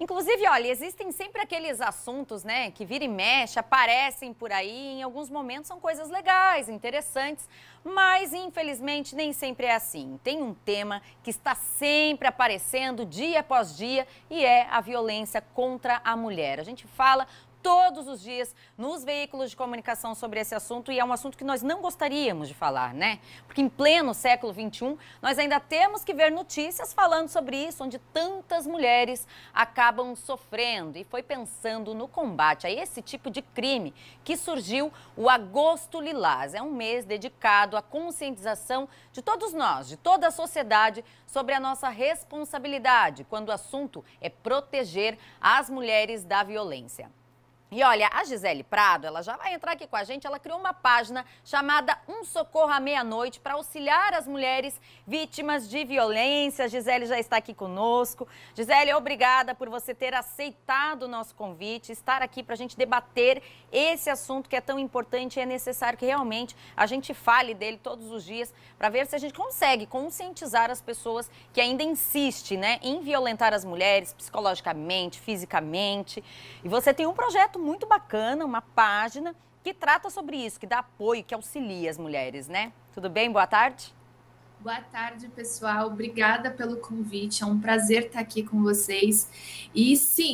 Inclusive, olha, existem sempre aqueles assuntos, né, que vira e mexe, aparecem por aí, em alguns momentos são coisas legais, interessantes, mas infelizmente nem sempre é assim. Tem um tema que está sempre aparecendo dia após dia e é a violência contra a mulher. A gente fala todos os dias nos veículos de comunicação sobre esse assunto e é um assunto que nós não gostaríamos de falar, né? Porque em pleno século XXI, nós ainda temos que ver notícias falando sobre isso, onde tantas mulheres acabam sofrendo. E foi pensando no combate a esse tipo de crime que surgiu o Agosto Lilás. É um mês dedicado à conscientização de todos nós, de toda a sociedade, sobre a nossa responsabilidade quando o assunto é proteger as mulheres da violência. E olha, a Gisele Prado, ela já vai entrar aqui com a gente, ela criou uma página chamada Um Socorro à Meia-Noite para auxiliar as mulheres vítimas de violência. A Gisele já está aqui conosco. Gisele, obrigada por você ter aceitado o nosso convite, estar aqui para a gente debater esse assunto que é tão importante e é necessário que realmente a gente fale dele todos os dias para ver se a gente consegue conscientizar as pessoas que ainda insistem né, em violentar as mulheres psicologicamente, fisicamente. E você tem um projeto muito bacana, uma página que trata sobre isso, que dá apoio, que auxilia as mulheres, né? Tudo bem? Boa tarde. Boa tarde, pessoal. Obrigada pelo convite. É um prazer estar aqui com vocês. E sim,